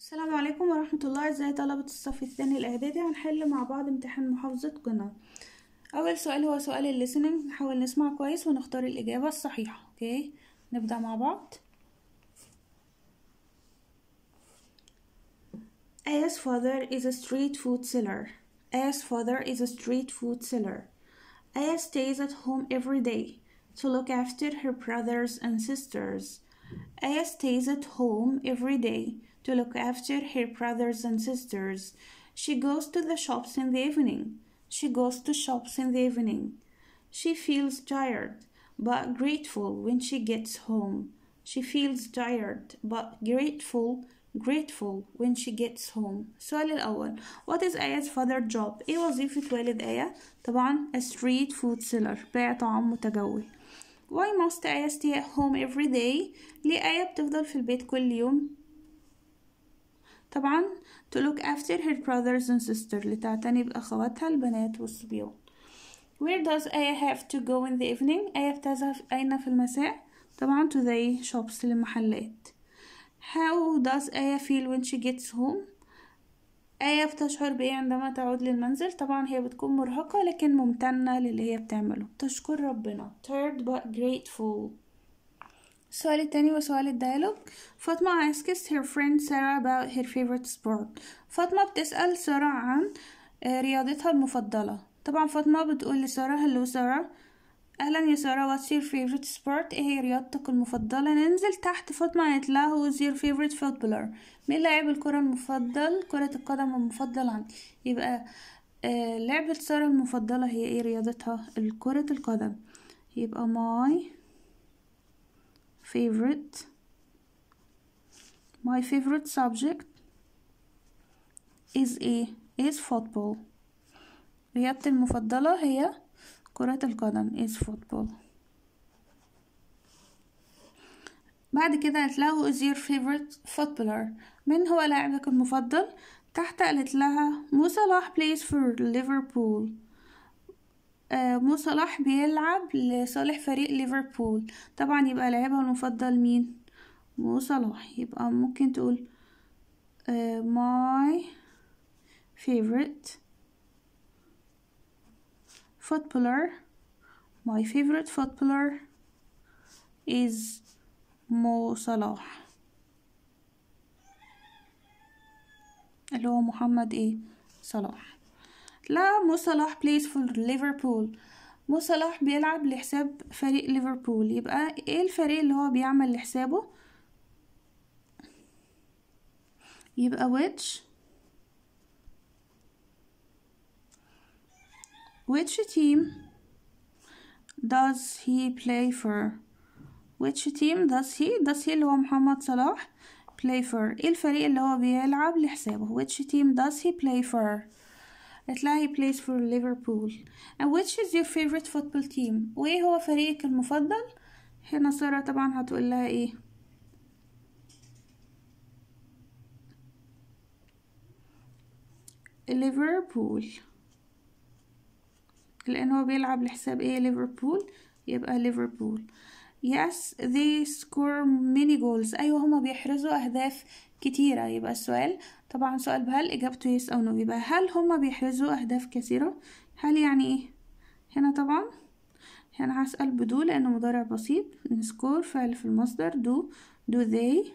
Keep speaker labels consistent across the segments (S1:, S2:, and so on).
S1: السلام عليكم ورحمة الله ازاي طلبة الصف الثاني الاعدادي هنحل مع بعض امتحان محافظة قنا اول سؤال هو سؤال الليسننج نحاول نسمع كويس ونختار الاجابة الصحيحة اوكي نبدأ مع بعض Aya's father is a street food seller. Aya's father is a street food seller. Aya stays at home every day to look after her brothers and sisters. Aya stays at home every day to look after her brothers and sisters. She goes to the shops in the evening. She goes to shops in the evening. She feels tired but grateful when she gets home. She feels tired but grateful grateful when she gets home سؤال الأول What is Aya's father job؟ إيه وظيفة والد آية؟ طبعا a street food seller بيع طعام متجول Why must Aya stay at home every day؟ ليه آية بتفضل في البيت كل يوم؟ طبعا to look after her brothers and sisters لتعتني بأخواتها البنات والصبيان where does I have to go in the evening أيا بتذهب أين في المساء طبعا to the shops للمحلات how does Aya feel when she gets home أيا بتشعر بإيه عندما تعود للمنزل طبعا هي بتكون مرهقة لكن ممتنة للي هي بتعمله تشكر ربنا Third but grateful السؤال التاني وسؤال الديالوج فاطمة asks her friend Sarah about her favorite sport فاطمة بتسأل سارة عن آه، رياضتها المفضلة طبعا فاطمة بتقول لسارة هلو سارة أهلا يا سارة what's your favorite sport ايه هي رياضتك المفضلة ننزل تحت فاطمة قالت لها who's your favorite footballer مين لاعب الكرة المفضل كرة القدم المفضل عندي يبقى آه، لعبة سارة المفضلة هي ايه رياضتها كرة القدم يبقى my favorite my favorite subject is ايه is football رياضتي المفضلة هي كرة القدم is football بعد كده قالت له is your favorite footballer من هو لاعبك المفضل تحت قالت لها مو صلاح plays for Liverpool آه، مو صلاح بيلعب لصالح فريق ليفربول طبعا يبقى لاعبها المفضل مين مو صلاح يبقى ممكن تقول ماي آه، favorite فوتبولر ماي favorite فوتبولر از مو صلاح اللي هو محمد ايه صلاح لا مو صلاح بليز فور ليفربول مو صلاح بيلعب لحساب فريق ليفربول يبقى ايه الفريق اللي هو بيعمل لحسابه يبقى which which team does he play for which team does he does he اللي هو محمد صلاح play for ايه الفريق اللي هو بيلعب لحسابه which team does he play for هتلاقي he plays for Liverpool and which is your favorite football team وايه هو فريقك المفضل هنا سارة طبعا هتقول لها ايه ليفربول لان هو بيلعب لحساب ايه ليفربول يبقى ليفربول yes they score many goals ايوه هما بيحرزوا اهداف كتيرة يبقى السؤال طبعا سؤال بهل إجابته يس أو نو يبقى هل هما بيحرزوا أهداف كثيرة هل يعني إيه هنا طبعا هنا هسأل بدو لأنه مضارع بسيط نسكور فعل في المصدر دو دو ذي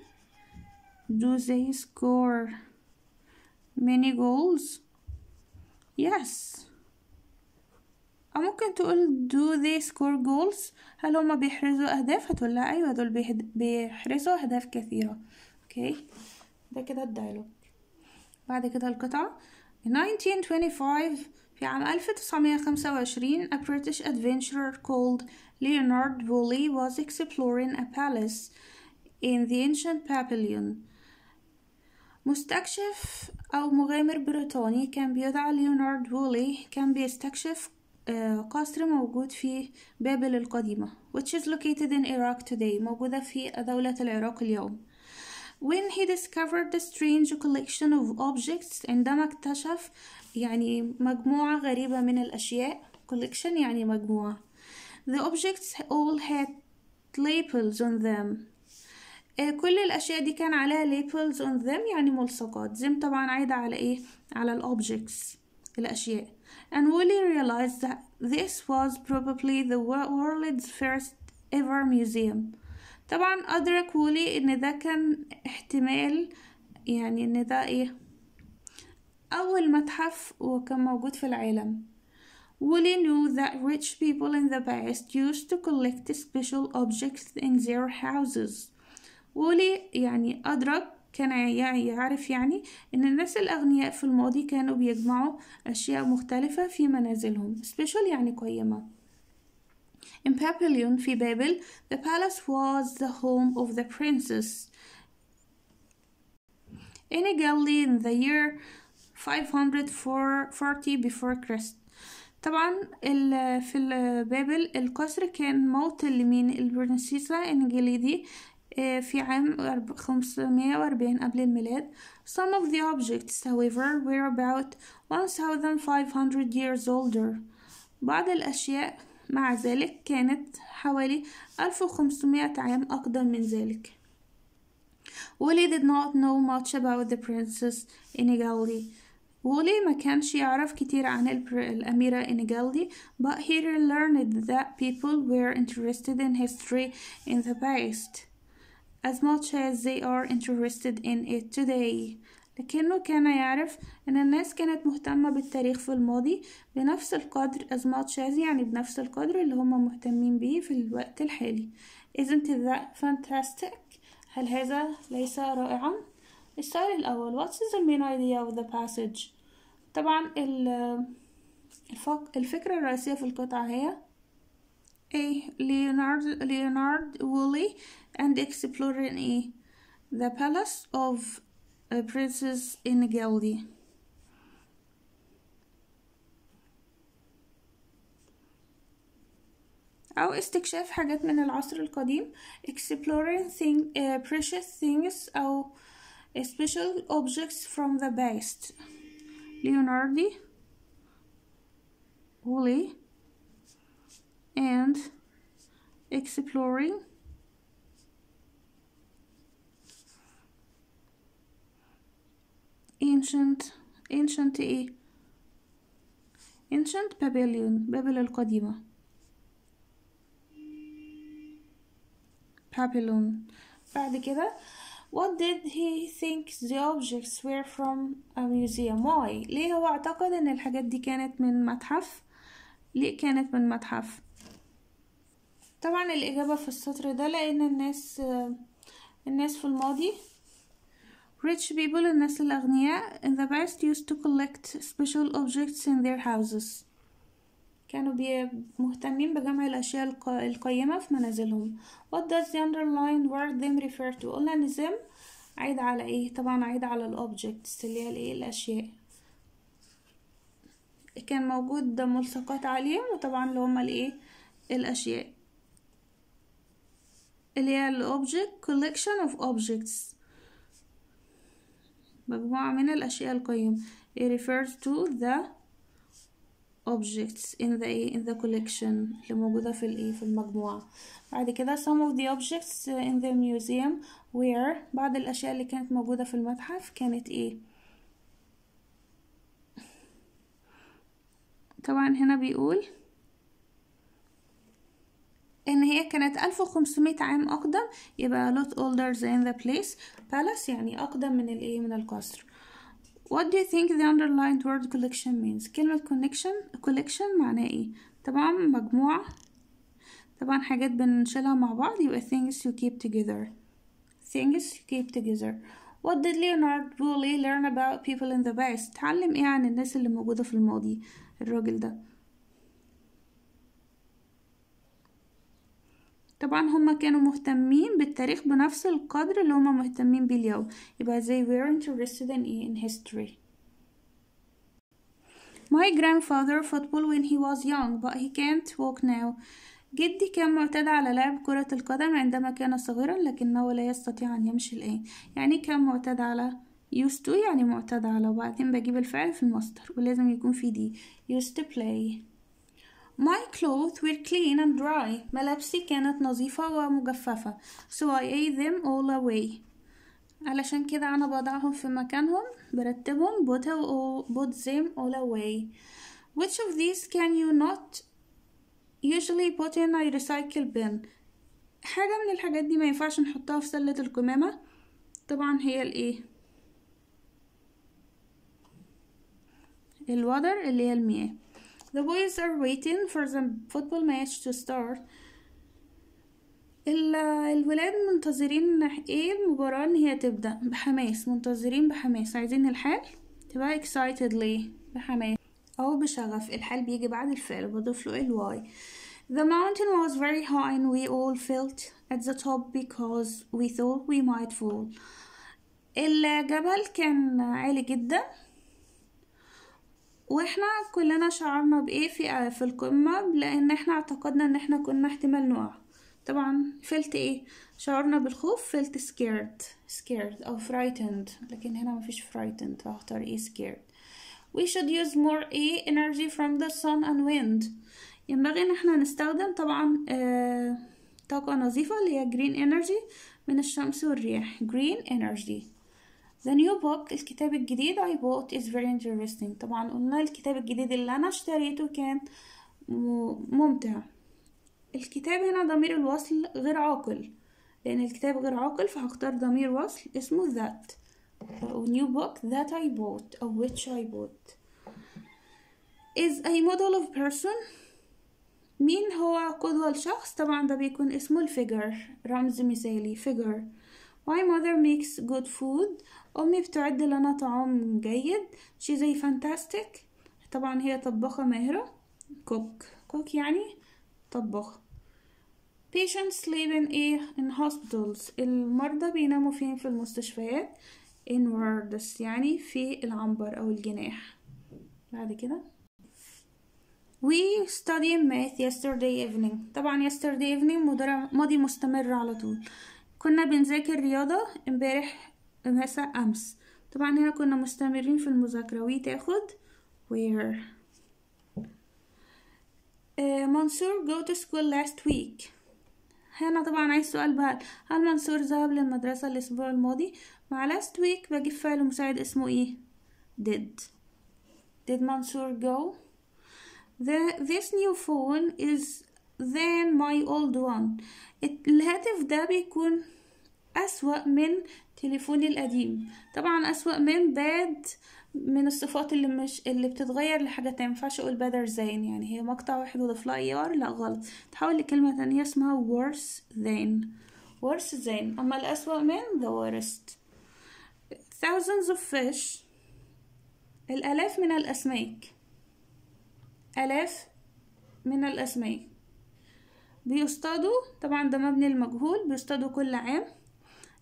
S1: دو ذي سكور ميني جولز يس أو ممكن تقول دو ذي سكور جولز هل هما بيحرزوا أهداف هتقول لا أيوة دول بيحرزوا أهداف كثيرة اوكي okay. ده كده الدايلوج بعد كده القطعة 1925 في عام 1925 a British adventurer called Leonard Woolley was exploring a palace in the ancient Babylon مستكشف أو مغامر بريطاني كان بيدعى ليونارد وولي كان بيستكشف قصر موجود في بابل القديمة which is located in Iraq today موجودة في دولة العراق اليوم when he discovered the strange collection of objects عندما اكتشف يعني مجموعة غريبة من الأشياء collection يعني مجموعة the objects all had labels on them كل الأشياء دي كان عليها labels on them يعني ملصقات them طبعا عايدة على إيه على الأوبجكتس الأشياء and Willie realized that this was probably the world's first ever museum طبعا أدرك وولي إن ده كان احتمال يعني إن ده إيه أول متحف وكان موجود في العالم Woolley knew that rich people in the past used to collect special objects in their houses. وولي يعني أدرك كان يعرف يعني إن الناس الأغنياء في الماضي كانوا بيجمعوا أشياء مختلفة في منازلهم. Special يعني قيمة. In Papillon, في Babel, the palace was the home of the princess. In a galley in the year 540 before Christ. طبعا في البابل القصر كان موت لمين البرنسيسة انجليدي في عام 540 قبل الميلاد some of the objects however were about 1500 years older بعض الأشياء مع ذلك كانت حوالي 1500 عام أقدم من ذلك ولي did not know much about the princess Inigaldi ولي ما كانش يعرف كتير عن الأميرة إنجالدي but he learned that people were interested in history in the past as much as they are interested in it today لكنه كان يعرف أن الناس كانت مهتمة بالتاريخ في الماضي بنفس القدر as much يعني بنفس القدر اللي هم مهتمين بيه في الوقت الحالي isn't that fantastic هل هذا ليس رائعا السؤال الأول What's the main idea of the passage طبعا الفكرة الرئيسية في القطعة هي A Leonard Leonard Woolley and exploring A e. the palace of uh, Princess Ingeldi. أو استكشاف حاجات من العصر القديم exploring thing, uh, precious things أو special objects from the past Leonardi Woolley and exploring ancient ancient ايه ancient Babylon بابل القديمة Babylon بعد كده What did he think the objects were from a museum? Why? ليه هو اعتقد ان الحاجات دي كانت من متحف؟ ليه كانت من متحف؟ طبعا الإجابة في السطر ده لأن الناس الناس في الماضي Rich people الناس الأغنياء in the past used to collect special objects in their houses كانوا مهتمين بجمع الأشياء القيمة في منازلهم What does the underlined word them refer to قلنا إن them على إيه طبعا عيد على ال objects اللي هي الإيه الأشياء كان موجود ملصقات عليهم وطبعا اللي هما الإيه الأشياء اللي هي ال object collection of objects مجموعة من الأشياء القيمة it refers to the objects in the in the collection اللي موجودة في الايه e, في المجموعة بعد كده some of the objects in the museum were بعض الأشياء اللي كانت موجودة في المتحف كانت ايه طبعا هنا بيقول ان هي كانت ألف وخمسمائة عام اقدم يبقى lot older than the place palace يعني اقدم من الايه من القصر what do you think the underlined word collection means كلمة connection collection معناه ايه طبعا مجموعة طبعا حاجات بنشيلها مع بعض يبقى things you keep together things you keep together What did Leonard Woolley learn about people in the past? تعلم ايه عن الناس اللي موجودة في الماضي الراجل ده طبعا هما كانوا مهتمين بالتاريخ بنفس القدر اللي هما مهتمين بيه اليوم يبقى they were interested in, in history My grandfather football when he was young but he can't walk now جدي كان معتاد على لعب كرة القدم عندما كان صغيرا لكنه لا يستطيع أن يمشي الآن يعني كان معتاد على used to يعني معتاد على وبعدين بجيب الفعل في المصدر ولازم يكون في دي used to play My clothes were clean and dry. ملابسي كانت نظيفة ومجففة. So I ate them all away. علشان كده أنا بضعهم في مكانهم برتبهم put, put them all away. Which of these can you not usually put in a recycle bin? حاجة من الحاجات دي ما ينفعش نحطها في سلة القمامة طبعا هي الايه الوضر اللي هي المياه The boys are waiting for the football match to start ال الولاد منتظرين ايه المباراة ان هي تبدأ بحماس منتظرين بحماس عايزين الحال تبقى excitedly بحماس أو بشغف الحال بيجي بعد الفعل بضيف له y The mountain was very high and we all felt at the top because we thought we might fall الجبل كان عالي جدا واحنا كلنا شعرنا بايه في في القمه لان احنا اعتقدنا ان احنا كنا احتمال نقع طبعا فلت ايه شعرنا بالخوف فلت scared scared او frightened لكن هنا مفيش frightened فهختار ايه scared we should use more ايه energy from the sun and wind ينبغي ان احنا نستخدم طبعا آه طاقة نظيفة اللي هي green energy من الشمس والرياح green energy The new book الكتاب الجديد I bought is very interesting طبعا قلنا الكتاب الجديد اللي أنا اشتريته كان ممتع الكتاب هنا ضمير الوصل غير عاقل لأن الكتاب غير عاقل فهختار ضمير وصل اسمه that أو new book that I bought أو which I bought is a model of person مين هو قدوة الشخص طبعا ده بيكون اسمه الفيجر رمز مثالي figure My mother makes good food أمي بتعد لنا طعام جيد She's a fantastic طبعا هي طباخة ماهرة cook cook يعني طباخة Patients sleep in a in hospitals المرضى بيناموا فين في المستشفيات in wards يعني في العنبر أو الجناح بعد كده We studied math yesterday evening طبعا yesterday evening ماضي مستمر على طول كنا بنذاكر رياضة امبارح مساء أمس طبعا هنا كنا مستمرين في المذاكرة وي تاخد وير آه، منصور go to school last week هنا طبعا عايز سؤال بقى هل منصور ذهب للمدرسة الأسبوع الماضي مع last week بجيب فعل مساعد اسمه ايه did did منصور go The, this new phone is than my old one الهاتف ده بيكون أسوأ من تليفوني القديم طبعا أسوأ من باد من الصفات اللي مش اللي بتتغير لحاجة تانية مينفعش اقول better than يعني هي مقطع واحد وضيف لها er لا غلط تحول لكلمة تانية اسمها worse than worse than أما الأسوأ من the worst thousands of fish الآلاف من الأسماك آلاف من الأسماك بيصطادوا طبعا ده مبني المجهول بيصطادوا كل عام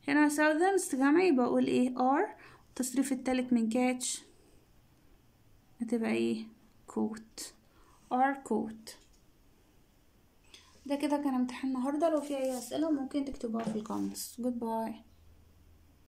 S1: هنا southern استجمعي بقول ايه ار التصريف التالت من catch هتبقى ايه coat ار coat ده كده كان امتحان النهارده لو في اي اسئله ممكن تكتبوها في الكومنتس جود باي